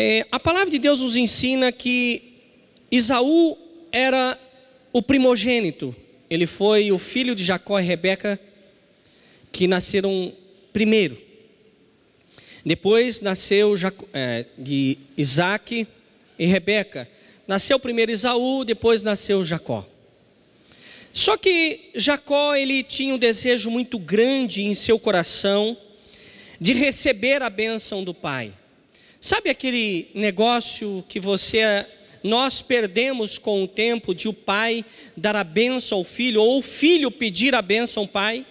É, a palavra de Deus nos ensina que Isaú era o primogênito. Ele foi o filho de Jacó e Rebeca, que nasceram primeiro. Depois nasceu é, de Isaac e Rebeca. Nasceu primeiro Isaú, depois nasceu Jacó. Só que Jacó ele tinha um desejo muito grande em seu coração de receber a bênção do pai. Sabe aquele negócio que você nós perdemos com o tempo de o pai dar a benção ao filho ou o filho pedir a benção ao pai?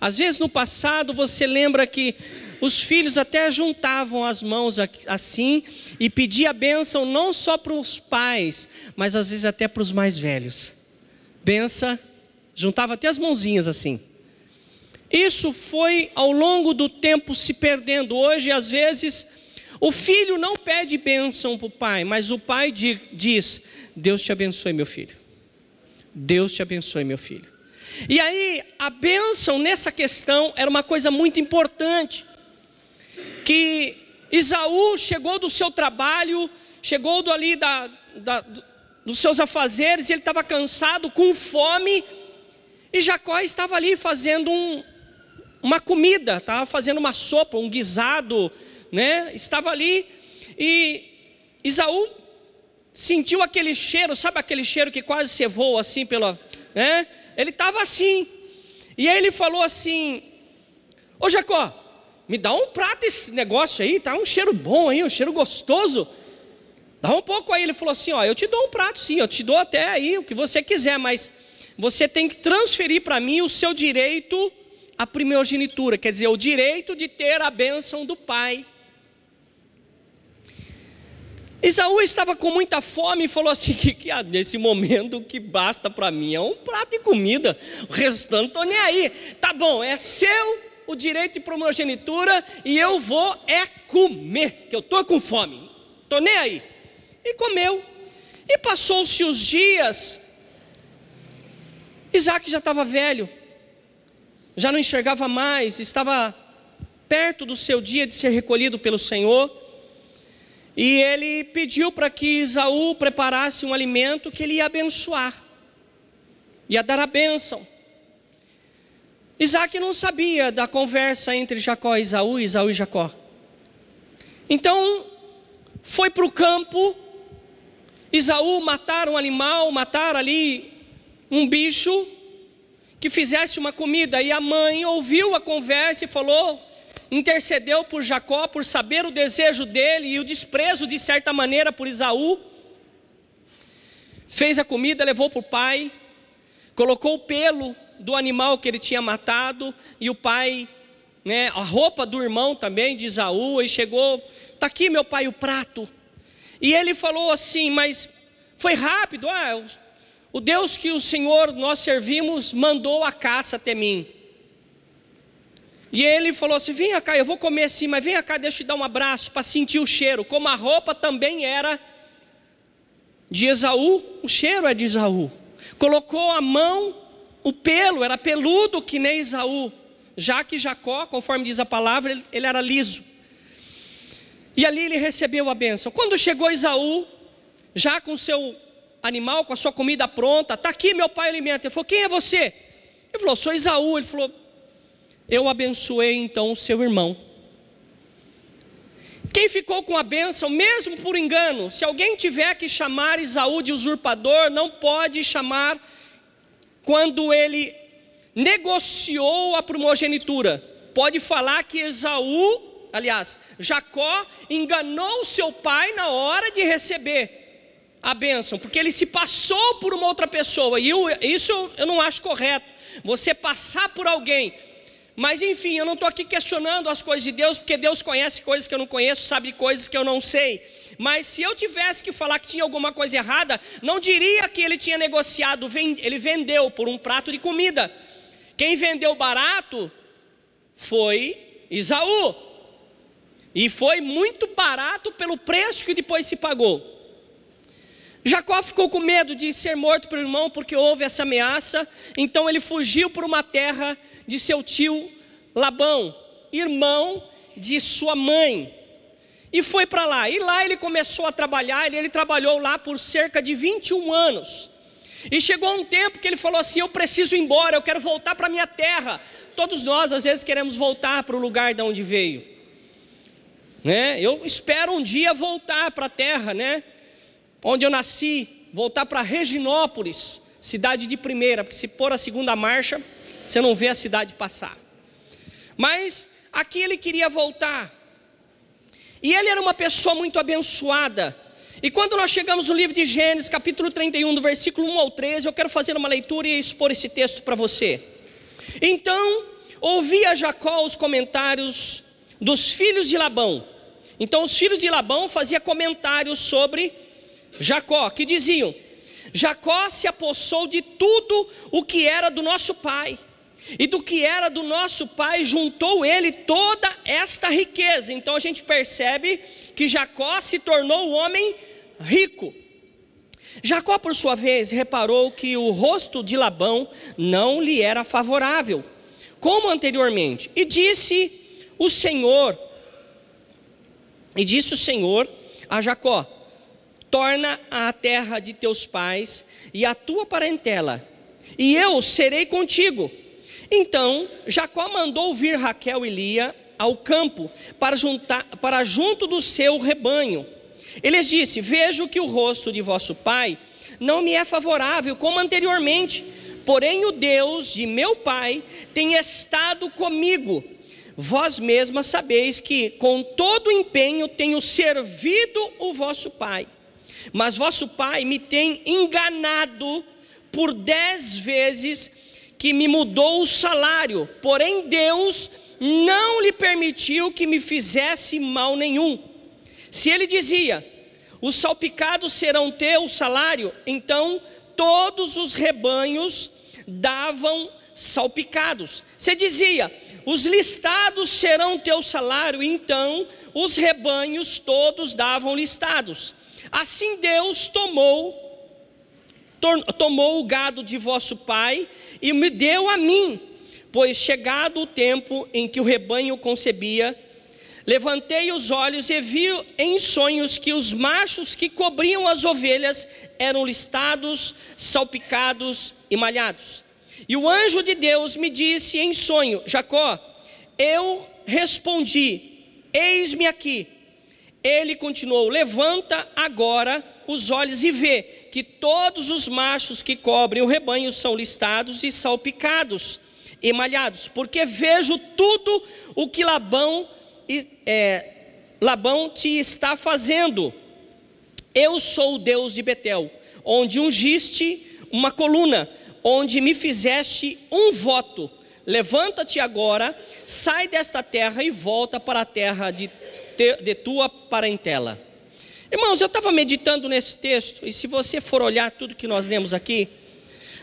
Às vezes no passado você lembra que os filhos até juntavam as mãos assim e pedia a benção não só para os pais, mas às vezes até para os mais velhos. Bença, juntava até as mãozinhas assim. Isso foi ao longo do tempo se perdendo. Hoje, às vezes, o filho não pede bênção para o pai, mas o pai diz: Deus te abençoe, meu filho. Deus te abençoe, meu filho. E aí, a bênção nessa questão era uma coisa muito importante. Que Isaú chegou do seu trabalho, chegou do ali da, da dos seus afazeres, e ele estava cansado, com fome, e Jacó estava ali fazendo um, uma comida, estava fazendo uma sopa, um guisado, né? Estava ali e Isaú sentiu aquele cheiro, sabe aquele cheiro que quase se voa assim pela, né? Ele estava assim. E aí ele falou assim: "Ô Jacó, me dá um prato esse negócio aí, tá um cheiro bom aí, um cheiro gostoso. Dá um pouco aí. Ele falou assim: ó, eu te dou um prato sim, eu te dou até aí o que você quiser, mas você tem que transferir para mim o seu direito à primogenitura, quer dizer, o direito de ter a bênção do pai. Isaú estava com muita fome e falou assim: que, que nesse momento o que basta para mim é um prato de comida, o restante estou nem aí. Tá bom, é seu o direito de primogenitura e eu vou é comer, que eu estou com fome, estou nem aí. E comeu. E passou-se os dias, Isaac já estava velho, já não enxergava mais, estava perto do seu dia de ser recolhido pelo Senhor. E ele pediu para que Isaú preparasse um alimento que ele ia abençoar, ia dar a bênção. Isaac não sabia da conversa entre Jacó e Isaú, Isaú e Jacó. Então, foi para o campo, Isaú matar um animal, matar ali um bicho, que fizesse uma comida. E a mãe ouviu a conversa e falou: intercedeu por Jacó por saber o desejo dele e o desprezo de certa maneira por Isaú. Fez a comida, levou para o pai, colocou o pelo do animal que ele tinha matado e o pai, né, a roupa do irmão também de Isaú, e chegou, tá aqui meu pai o prato. E ele falou assim, mas foi rápido, ah, o Deus que o Senhor nós servimos mandou a caça até mim. E ele falou assim: Vem cá, eu vou comer assim, mas vem cá, deixa eu te dar um abraço para sentir o cheiro. Como a roupa também era de Esaú, o cheiro é de Esaú. Colocou a mão, o pelo, era peludo que nem Esaú. Já que Jacó, conforme diz a palavra, ele era liso. E ali ele recebeu a bênção. Quando chegou Esaú, já com seu animal, com a sua comida pronta, está aqui meu pai alimenta. Ele falou: Quem é você? Ele falou: Sou Esaú. Ele falou: eu abençoei então o seu irmão. Quem ficou com a bênção, mesmo por engano, se alguém tiver que chamar Esaú de usurpador, não pode chamar quando ele negociou a primogenitura. Pode falar que Esaú, aliás, Jacó enganou seu pai na hora de receber a bênção, porque ele se passou por uma outra pessoa, e eu, isso eu não acho correto. Você passar por alguém mas enfim, eu não estou aqui questionando as coisas de Deus, porque Deus conhece coisas que eu não conheço, sabe coisas que eu não sei. Mas se eu tivesse que falar que tinha alguma coisa errada, não diria que ele tinha negociado, ele vendeu por um prato de comida. Quem vendeu barato foi Isaú. E foi muito barato pelo preço que depois se pagou. Jacó ficou com medo de ser morto pelo irmão porque houve essa ameaça, então ele fugiu para uma terra de seu tio Labão, irmão de sua mãe, e foi para lá. E lá ele começou a trabalhar, ele, ele, trabalhou lá por cerca de 21 anos. E chegou um tempo que ele falou assim: Eu preciso ir embora, eu quero voltar para minha terra. Todos nós, às vezes, queremos voltar para o lugar de onde veio. Né? Eu espero um dia voltar para a terra, né? onde eu nasci, voltar para Reginópolis, cidade de primeira, porque se pôr a segunda marcha, você não vê a cidade passar. Mas aqui ele queria voltar. E ele era uma pessoa muito abençoada. E quando nós chegamos no livro de Gênesis, capítulo 31, do versículo 1 ao 13, eu quero fazer uma leitura e expor esse texto para você. Então, ouvia Jacó os comentários dos filhos de Labão. Então, os filhos de Labão faziam comentários sobre Jacó, que diziam: Jacó se apossou de tudo o que era do nosso pai, e do que era do nosso pai juntou ele toda esta riqueza. Então a gente percebe que Jacó se tornou um homem rico. Jacó, por sua vez, reparou que o rosto de Labão não lhe era favorável, como anteriormente, e disse o Senhor, e disse o Senhor a Jacó: torna à terra de teus pais e à tua parentela, e eu serei contigo. Então Jacó mandou vir Raquel e Lia ao campo para, juntar, para junto do seu rebanho. Ele disse: Vejo que o rosto de vosso pai não me é favorável como anteriormente, porém o Deus de meu pai tem estado comigo. Vós mesmas sabeis que com todo empenho tenho servido o vosso pai. Mas vosso pai me tem enganado por dez vezes que me mudou o salário, porém Deus não lhe permitiu que me fizesse mal nenhum. Se ele dizia: Os salpicados serão teu salário, então todos os rebanhos davam salpicados. Se dizia: Os listados serão teu salário, então os rebanhos todos davam listados. Assim Deus tomou tomou o gado de vosso pai e me deu a mim, pois chegado o tempo em que o rebanho concebia, levantei os olhos e vi em sonhos que os machos que cobriam as ovelhas eram listados, salpicados e malhados. E o anjo de Deus me disse em sonho: Jacó, eu respondi: Eis-me aqui. Ele continuou: Levanta agora os olhos e vê que todos os machos que cobrem o rebanho são listados e salpicados e malhados, porque vejo tudo o que Labão, é, Labão te está fazendo. Eu sou o Deus de Betel, onde ungiste uma coluna, onde me fizeste um voto. Levanta-te agora, sai desta terra e volta para a terra de te, de tua parentela. Irmãos, eu estava meditando nesse texto, e se você for olhar tudo que nós lemos aqui,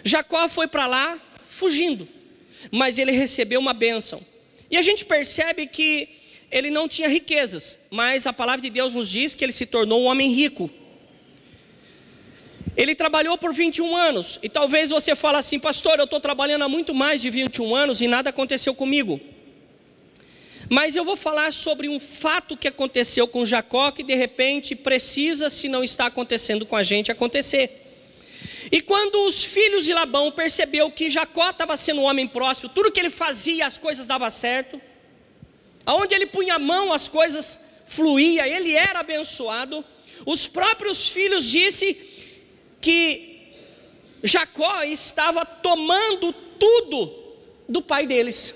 Jacó foi para lá fugindo, mas ele recebeu uma bênção. E a gente percebe que ele não tinha riquezas, mas a palavra de Deus nos diz que ele se tornou um homem rico. Ele trabalhou por 21 anos, e talvez você fale assim, pastor, eu estou trabalhando há muito mais de 21 anos e nada aconteceu comigo. Mas eu vou falar sobre um fato que aconteceu com Jacó que de repente precisa, se não está acontecendo com a gente, acontecer. E quando os filhos de Labão percebeu que Jacó estava sendo um homem próspero, tudo que ele fazia, as coisas dava certo. Aonde ele punha a mão, as coisas fluía, ele era abençoado. Os próprios filhos disse que Jacó estava tomando tudo do pai deles.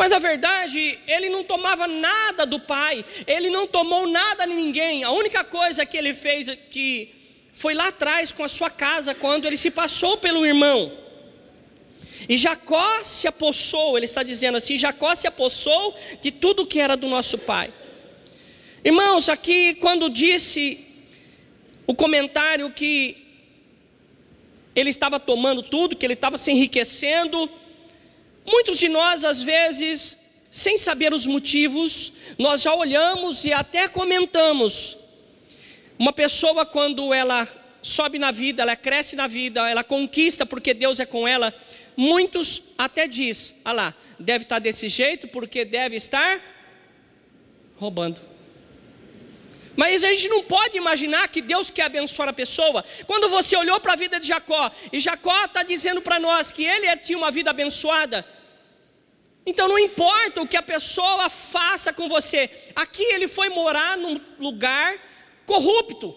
Mas a verdade, ele não tomava nada do pai, ele não tomou nada de ninguém. A única coisa que ele fez que foi lá atrás com a sua casa quando ele se passou pelo irmão. E Jacó se apossou, ele está dizendo assim: Jacó se apossou de tudo que era do nosso pai. Irmãos, aqui quando disse o comentário que ele estava tomando tudo, que ele estava se enriquecendo, Muitos de nós, às vezes, sem saber os motivos, nós já olhamos e até comentamos. Uma pessoa, quando ela sobe na vida, ela cresce na vida, ela conquista porque Deus é com ela, muitos até diz, ah lá, deve estar desse jeito porque deve estar roubando. Mas a gente não pode imaginar que Deus quer abençoar a pessoa. Quando você olhou para a vida de Jacó, e Jacó está dizendo para nós que ele é, tinha uma vida abençoada, então não importa o que a pessoa faça com você, aqui ele foi morar num lugar corrupto.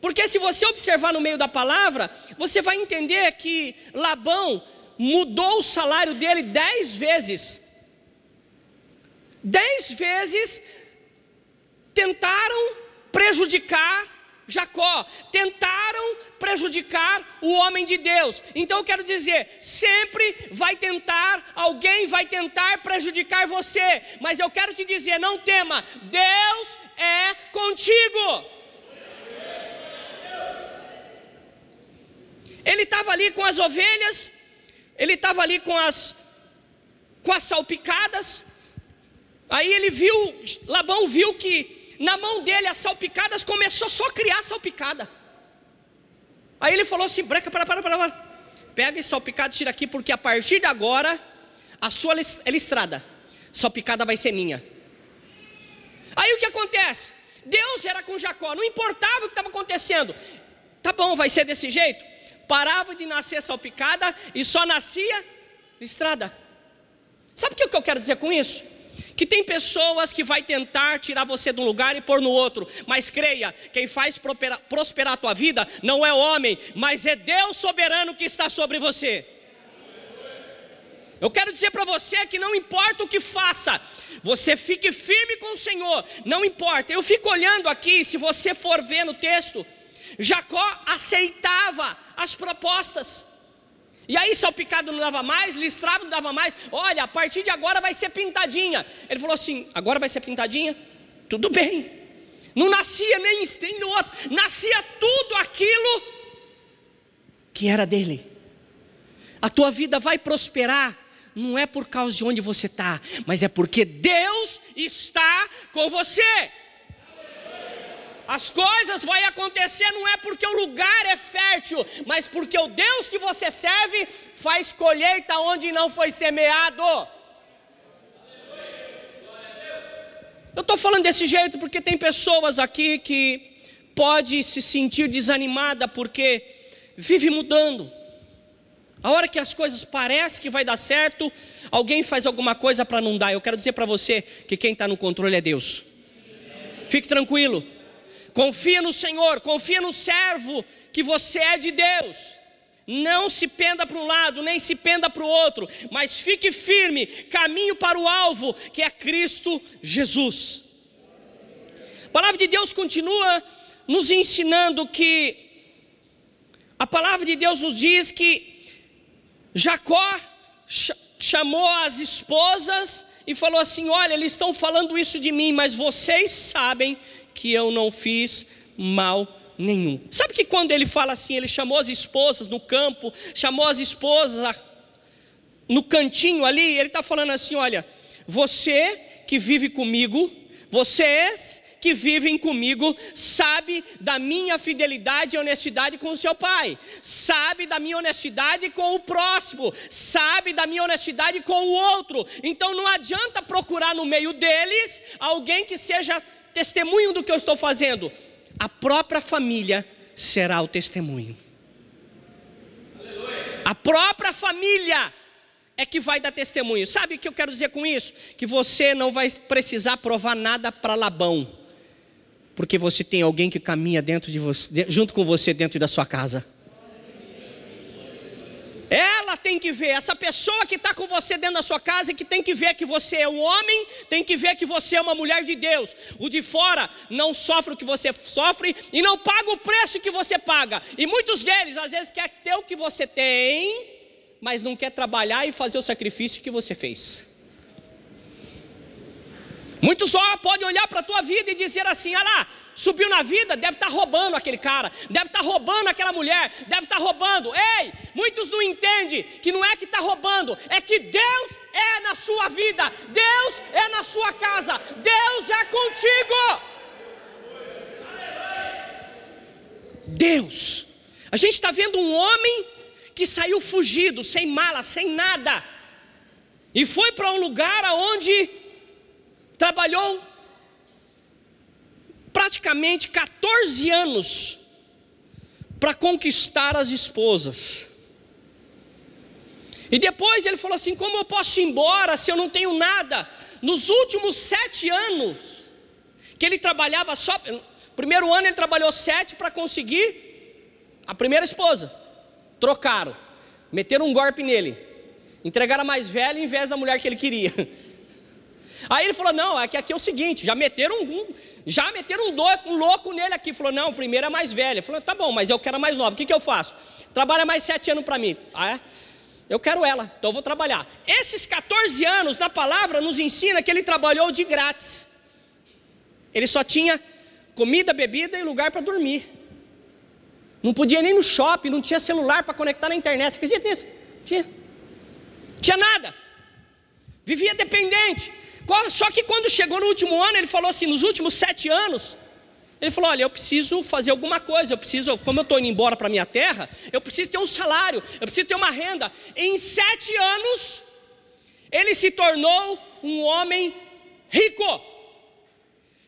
Porque se você observar no meio da palavra, você vai entender que Labão mudou o salário dele dez vezes. Dez vezes Tentaram prejudicar Jacó, tentaram prejudicar o homem de Deus. Então eu quero dizer, sempre vai tentar, alguém vai tentar prejudicar você, mas eu quero te dizer, não tema, Deus é contigo. Ele estava ali com as ovelhas, ele estava ali com as com as salpicadas. Aí ele viu, Labão viu que na mão dele as salpicadas começou só a criar salpicada. Aí ele falou assim: branca, para, para, para, para. Pega esse salpicado, tira aqui, porque a partir de agora a sua listrada, salpicada vai ser minha. Aí o que acontece? Deus era com Jacó, não importava o que estava acontecendo. Tá bom, vai ser desse jeito. Parava de nascer salpicada e só nascia listrada. Sabe o que eu quero dizer com isso? que tem pessoas que vai tentar tirar você de um lugar e pôr no outro, mas creia, quem faz prosperar a tua vida não é homem, mas é Deus soberano que está sobre você. Eu quero dizer para você que não importa o que faça, você fique firme com o Senhor, não importa. Eu fico olhando aqui, se você for ver no texto, Jacó aceitava as propostas. E aí salpicado não dava mais, listrado não dava mais. Olha, a partir de agora vai ser pintadinha. Ele falou assim: agora vai ser pintadinha? Tudo bem. Não nascia nem estendo outro, nascia tudo aquilo que era dele. A tua vida vai prosperar não é por causa de onde você está, mas é porque Deus está com você. As coisas vão acontecer não é porque o lugar é fértil, mas porque o Deus que você serve faz colheita onde não foi semeado. Eu estou falando desse jeito porque tem pessoas aqui que pode se sentir desanimada porque vive mudando. A hora que as coisas parecem que vai dar certo, alguém faz alguma coisa para não dar. Eu quero dizer para você que quem está no controle é Deus. Fique tranquilo. Confia no Senhor, confia no servo que você é de Deus. Não se penda para um lado, nem se penda para o outro, mas fique firme, caminho para o alvo, que é Cristo Jesus. A palavra de Deus continua nos ensinando que a palavra de Deus nos diz que Jacó chamou as esposas e falou assim: Olha, eles estão falando isso de mim, mas vocês sabem que eu não fiz mal nenhum. Sabe que quando ele fala assim, ele chamou as esposas no campo, chamou as esposas no cantinho ali, ele está falando assim: olha, você que vive comigo, vocês que vivem comigo sabe da minha fidelidade e honestidade com o seu pai, sabe da minha honestidade com o próximo, sabe da minha honestidade com o outro. Então não adianta procurar no meio deles alguém que seja testemunho do que eu estou fazendo? A própria família será o testemunho. Aleluia. A própria família é que vai dar testemunho. Sabe o que eu quero dizer com isso? Que você não vai precisar provar nada para Labão, porque você tem alguém que caminha dentro de você, junto com você dentro da sua casa ela tem que ver, essa pessoa que está com você dentro da sua casa, que tem que ver que você é um homem, tem que ver que você é uma mulher de Deus. O de fora não sofre o que você sofre e não paga o preço que você paga. E muitos deles, às vezes, quer ter o que você tem, mas não quer trabalhar e fazer o sacrifício que você fez. Muitos só podem olhar para a tua vida e dizer assim: olha lá, subiu na vida, deve estar tá roubando aquele cara, deve estar tá roubando aquela mulher, deve estar tá roubando. Ei, muitos não entendem que não é que está roubando, é que Deus é na sua vida, Deus é na sua casa, Deus é contigo. Deus, a gente está vendo um homem que saiu fugido, sem mala, sem nada, e foi para um lugar aonde trabalhou praticamente 14 anos para conquistar as esposas. E depois ele falou assim: como eu posso ir embora se eu não tenho nada? Nos últimos sete anos, que ele trabalhava só. Primeiro ano ele trabalhou sete para conseguir a primeira esposa. Trocaram, meteram um golpe nele, entregaram a mais velha em vez da mulher que ele queria. Aí ele falou: não, é que aqui é o seguinte, já meteram um, já meteram um, doido, um louco nele aqui. Falou: não, primeiro é mais velha. Falou: tá bom, mas eu quero a mais nova. O que, que eu faço? Trabalha mais sete anos para mim. Ah, é? Eu quero ela, então eu vou trabalhar. Esses 14 anos na palavra nos ensina que ele trabalhou de grátis. Ele só tinha comida, bebida e lugar para dormir. Não podia nem no shopping, não tinha celular para conectar na internet. Você acredita nisso? Tinha. Tinha nada. Vivia dependente. Só que quando chegou no último ano, ele falou assim: nos últimos sete anos, ele falou: olha, eu preciso fazer alguma coisa, eu preciso, como eu estou indo embora para minha terra, eu preciso ter um salário, eu preciso ter uma renda. Em sete anos, ele se tornou um homem rico,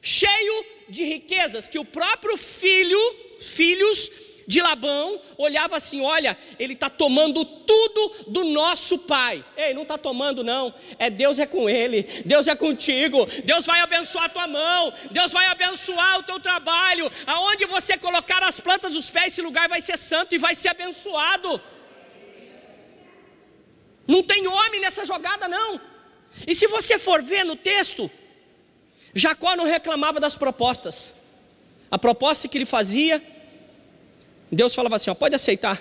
cheio de riquezas que o próprio filho, filhos, de Labão olhava assim: olha, ele está tomando tudo do nosso pai. Ei, não está tomando, não. É Deus é com ele, Deus é contigo, Deus vai abençoar a tua mão, Deus vai abençoar o teu trabalho. Aonde você colocar as plantas dos pés, esse lugar vai ser santo e vai ser abençoado. Não tem homem nessa jogada, não. E se você for ver no texto, Jacó não reclamava das propostas. A proposta que ele fazia Deus falava assim: ó, pode aceitar,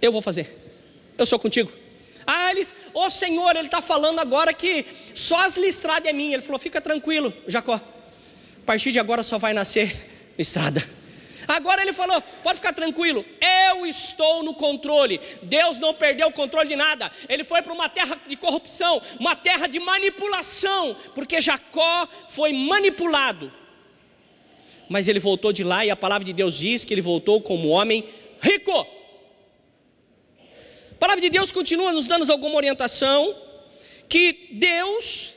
eu vou fazer, eu sou contigo. Ah, eles, ô oh, Senhor, ele está falando agora que só as listradas é minha. Ele falou: fica tranquilo, Jacó, a partir de agora só vai nascer estrada. Agora ele falou: pode ficar tranquilo, eu estou no controle. Deus não perdeu o controle de nada. Ele foi para uma terra de corrupção, uma terra de manipulação, porque Jacó foi manipulado mas ele voltou de lá e a palavra de Deus diz que ele voltou como homem rico. A palavra de Deus continua nos dando alguma orientação que Deus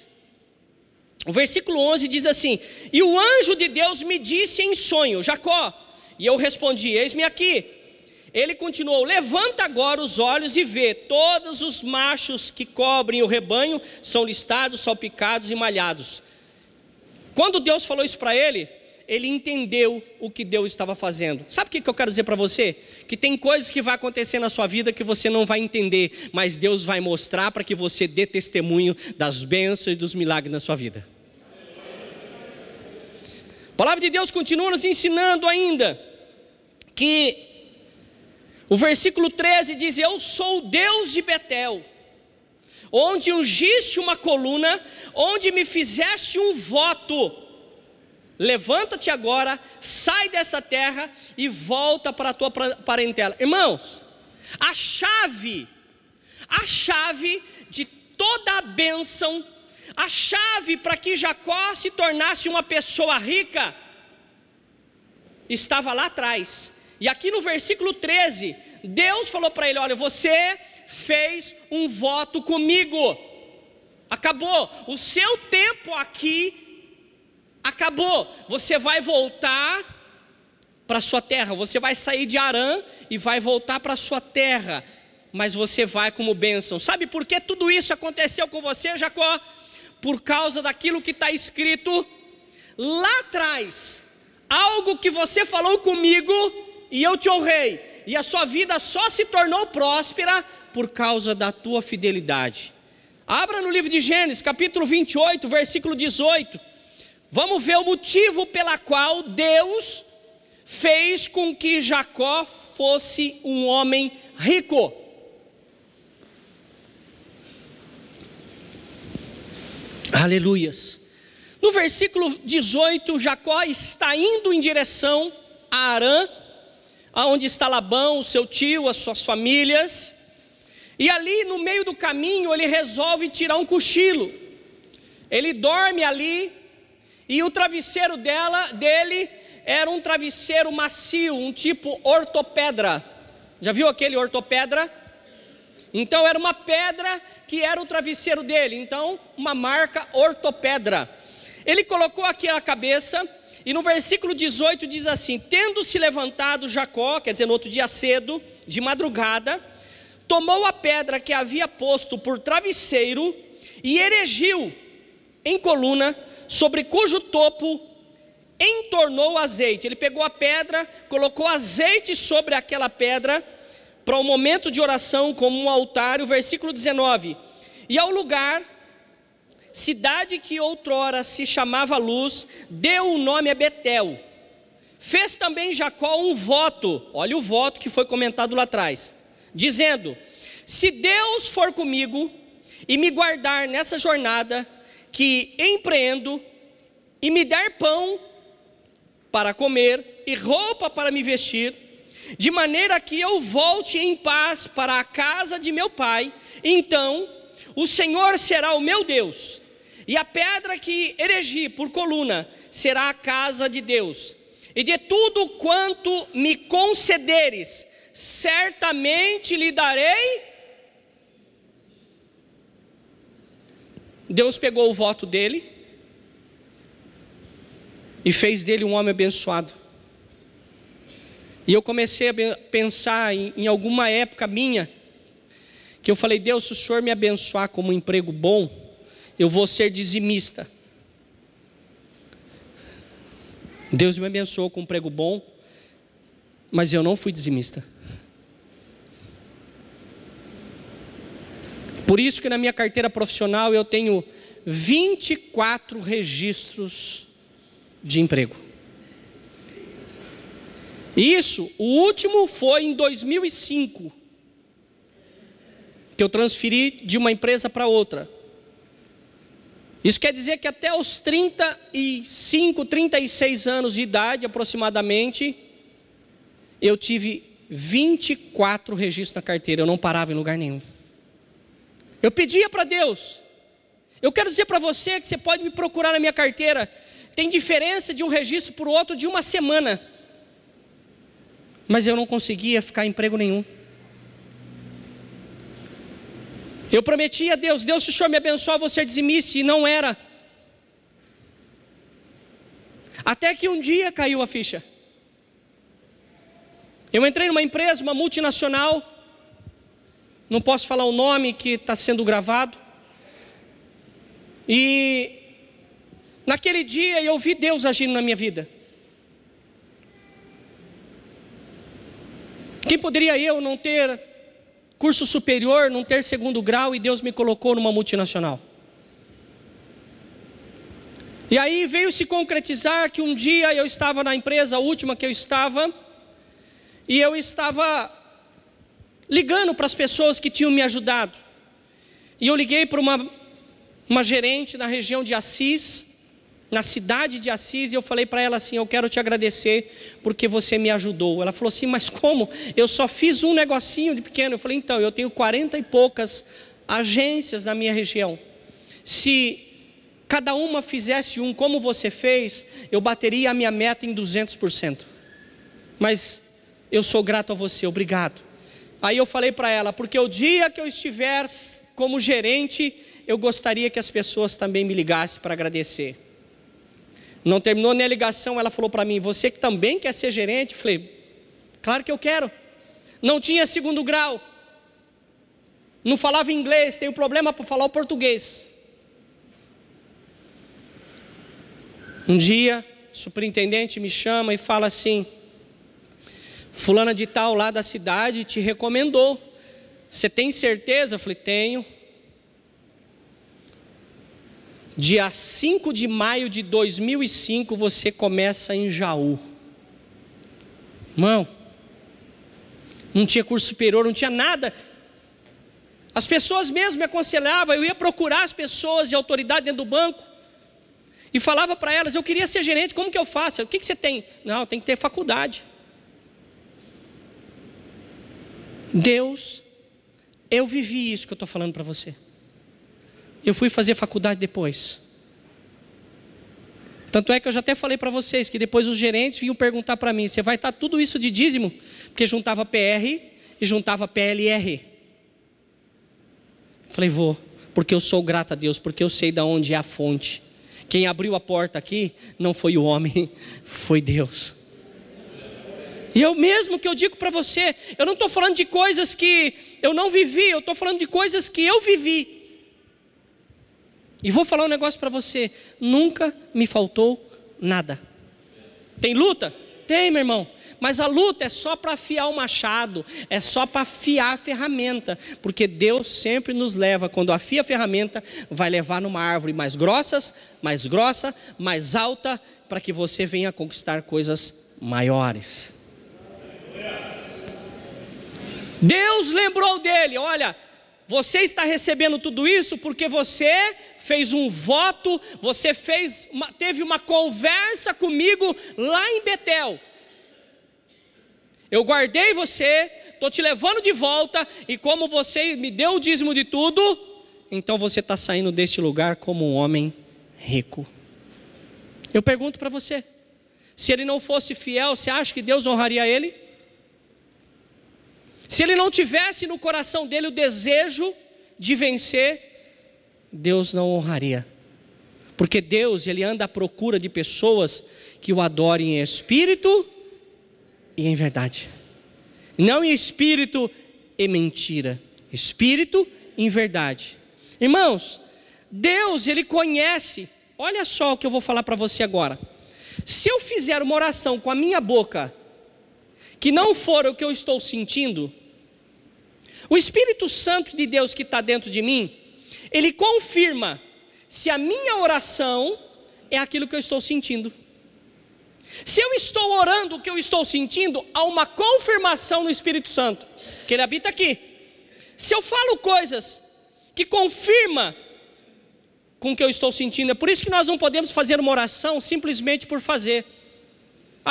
o versículo 11 diz assim: E o anjo de Deus me disse em sonho, Jacó, e eu respondi: Eis-me aqui. Ele continuou: Levanta agora os olhos e vê, todos os machos que cobrem o rebanho são listados, salpicados e malhados. Quando Deus falou isso para ele, ele entendeu o que Deus estava fazendo. Sabe o que eu quero dizer para você? Que tem coisas que vai acontecer na sua vida que você não vai entender, mas Deus vai mostrar para que você dê testemunho das bênçãos e dos milagres na sua vida. A palavra de Deus continua nos ensinando ainda que o versículo 13 diz: Eu sou o Deus de Betel onde ungiste uma coluna, onde me fizeste um voto. Levanta-te agora, sai dessa terra e volta para a tua parentela. Irmãos, a chave, a chave de toda a bênção, a chave para que Jacó se tornasse uma pessoa rica, estava lá atrás. E aqui no versículo 13, Deus falou para ele: Olha, você fez um voto comigo, acabou, o seu tempo aqui Acabou. Você vai voltar para sua terra. Você vai sair de Arã e vai voltar para sua terra. Mas você vai como bênção. Sabe por que tudo isso aconteceu com você, Jacó? Por causa daquilo que está escrito lá atrás. Algo que você falou comigo e eu te honrei. E a sua vida só se tornou próspera por causa da tua fidelidade. Abra no livro de Gênesis, capítulo 28, versículo 18. Vamos ver o motivo pela qual Deus fez com que Jacó fosse um homem rico. Aleluias. No versículo 18, Jacó está indo em direção a Arã, aonde está Labão, o seu tio, as suas famílias. E ali no meio do caminho ele resolve tirar um cochilo. Ele dorme ali e o travesseiro dela, dele era um travesseiro macio, um tipo ortopedra. Já viu aquele ortopedra? Então era uma pedra que era o travesseiro dele, então uma marca ortopedra. Ele colocou aqui a cabeça e no versículo 18 diz assim: Tendo se levantado Jacó, quer dizer, no outro dia cedo, de madrugada, tomou a pedra que havia posto por travesseiro e erigiu em coluna sobre cujo topo entornou o azeite. Ele pegou a pedra, colocou azeite sobre aquela pedra para o um momento de oração como um altar, o versículo 19. E ao lugar, cidade que outrora se chamava Luz, deu o nome a Betel. Fez também Jacó um voto, olha o voto que foi comentado lá atrás, dizendo: Se Deus for comigo e me guardar nessa jornada que empreendo e me der pão para comer e roupa para me vestir, de maneira que eu volte em paz para a casa de meu pai, então o Senhor será o meu Deus, e a pedra que eregi por coluna será a casa de Deus, e de tudo quanto me concederes, certamente lhe darei Deus pegou o voto dele e fez dele um homem abençoado. E eu comecei a pensar em, em alguma época minha, que eu falei: Deus, se o Senhor me abençoar como um emprego bom, eu vou ser dizimista. Deus me abençoou com um emprego bom, mas eu não fui dizimista. Por isso que na minha carteira profissional eu tenho 24 registros de emprego. Isso, o último foi em 2005, que eu transferi de uma empresa para outra. Isso quer dizer que até os 35, 36 anos de idade aproximadamente, eu tive 24 registros na carteira, eu não parava em lugar nenhum. Eu pedia para Deus. Eu quero dizer para você que você pode me procurar na minha carteira. Tem diferença de um registro para o outro de uma semana. Mas eu não conseguia ficar em emprego nenhum. Eu prometi a Deus, Deus, se o Senhor me abençoar, você dizimisse, e não era. Até que um dia caiu a ficha. Eu entrei numa empresa, uma multinacional, não posso falar o nome que está sendo gravado. E naquele dia eu vi Deus agindo na minha vida. Quem poderia eu não ter curso superior, não ter segundo grau e Deus me colocou numa multinacional? E aí veio se concretizar que um dia eu estava na empresa última que eu estava, e eu estava ligando para as pessoas que tinham me ajudado. E eu liguei para uma, uma gerente na região de Assis, na cidade de Assis, e eu falei para ela assim: Eu quero te agradecer porque você me ajudou. Ela falou assim: Mas como? Eu só fiz um negocinho de pequeno. Eu falei: Então, eu tenho 40 e poucas agências na minha região. Se cada uma fizesse um como você fez, eu bateria a minha meta em 200%. Mas eu sou grato a você, obrigado. Aí eu falei para ela, porque o dia que eu estiver como gerente, eu gostaria que as pessoas também me ligassem para agradecer. Não terminou nem a ligação, ela falou para mim: Você que também quer ser gerente? Eu falei: Claro que eu quero. Não tinha segundo grau, não falava inglês, tenho problema para falar o português. Um dia, o superintendente me chama e fala assim: Fulana de tal lá da cidade te recomendou. Você tem certeza? Eu falei, tenho. Dia 5 de maio de 2005 você começa em Jaú. Irmão, não tinha curso superior, não tinha nada. As pessoas mesmo me aconselhavam, eu ia procurar as pessoas e autoridade dentro do banco. E falava para elas, eu queria ser gerente, como que eu faço? O que, que você tem? Não, tem que ter faculdade. Deus, eu vivi isso que eu estou falando para você. Eu fui fazer faculdade depois. Tanto é que eu já até falei para vocês que depois os gerentes vinham perguntar para mim: você vai estar tá tudo isso de dízimo? Porque juntava PR e juntava PLR. falei, vou, porque eu sou grato a Deus, porque eu sei de onde é a fonte. Quem abriu a porta aqui não foi o homem, foi Deus. E eu mesmo que eu digo para você, eu não estou falando de coisas que eu não vivi, eu estou falando de coisas que eu vivi. E vou falar um negócio para você: nunca me faltou nada. Tem luta? Tem, meu irmão. Mas a luta é só para afiar o machado, é só para afiar a ferramenta, porque Deus sempre nos leva, quando afia a ferramenta, vai levar numa árvore mais grossa, mais grossa, mais alta, para que você venha conquistar coisas maiores. Deus lembrou dele: olha, você está recebendo tudo isso porque você fez um voto, você fez uma, teve uma conversa comigo lá em Betel. Eu guardei você, estou te levando de volta, e como você me deu o dízimo de tudo, então você está saindo deste lugar como um homem rico. Eu pergunto para você: se ele não fosse fiel, você acha que Deus honraria ele? Se ele não tivesse no coração dele o desejo de vencer, Deus não honraria. Porque Deus, ele anda à procura de pessoas que o adorem em espírito e em verdade. Não em espírito e mentira, espírito em verdade. Irmãos, Deus, ele conhece. Olha só o que eu vou falar para você agora. Se eu fizer uma oração com a minha boca, que não for o que eu estou sentindo, o Espírito Santo de Deus que está dentro de mim, ele confirma se a minha oração é aquilo que eu estou sentindo. Se eu estou orando o que eu estou sentindo, há uma confirmação no Espírito Santo, que ele habita aqui. Se eu falo coisas que confirma com o que eu estou sentindo, é por isso que nós não podemos fazer uma oração simplesmente por fazer.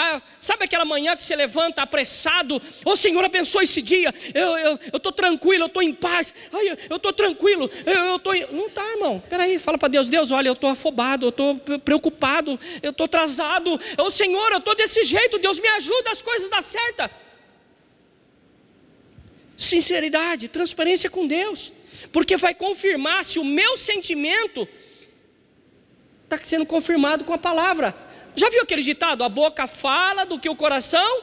Ah, sabe aquela manhã que você levanta apressado? Ô oh, Senhor, abençoe esse dia. Eu estou tranquilo, eu estou em paz. Ai, eu estou tranquilo. Eu estou. Não está, irmão. Peraí, fala para Deus: Deus, olha, eu estou afobado, eu estou preocupado, eu estou atrasado. Ô oh, Senhor, eu estou desse jeito. Deus, me ajuda, as coisas dão certa. Sinceridade, transparência com Deus, porque vai confirmar se o meu sentimento está sendo confirmado com a palavra. Já viu aquele ditado? A boca fala do que o coração.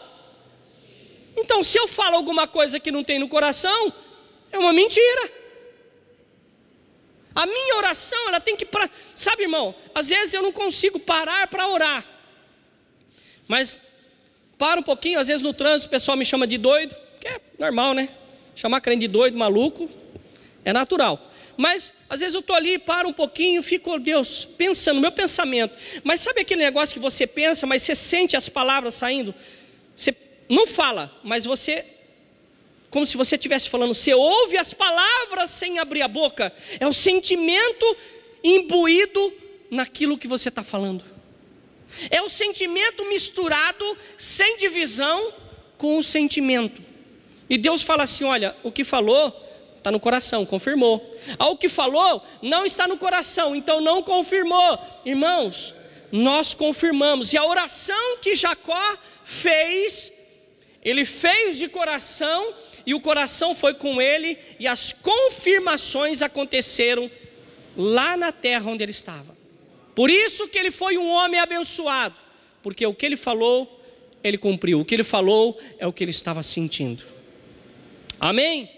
Então, se eu falo alguma coisa que não tem no coração, é uma mentira. A minha oração, ela tem que. Pra... Sabe, irmão, às vezes eu não consigo parar para orar. Mas para um pouquinho, às vezes no trânsito o pessoal me chama de doido, que é normal, né? Chamar crente de doido, maluco, é natural mas às vezes eu estou ali, paro um pouquinho, fico, oh, Deus, pensando, meu pensamento. Mas sabe aquele negócio que você pensa, mas você sente as palavras saindo? Você não fala, mas você, como se você estivesse falando, você ouve as palavras sem abrir a boca. É o sentimento imbuído naquilo que você está falando. É o sentimento misturado, sem divisão, com o sentimento. E Deus fala assim: olha, o que falou Está no coração, confirmou. Ao ah, que falou não está no coração, então não confirmou. Irmãos, nós confirmamos. E a oração que Jacó fez, ele fez de coração, e o coração foi com ele, e as confirmações aconteceram lá na terra onde ele estava. Por isso que ele foi um homem abençoado, porque o que ele falou, ele cumpriu. O que ele falou é o que ele estava sentindo. Amém?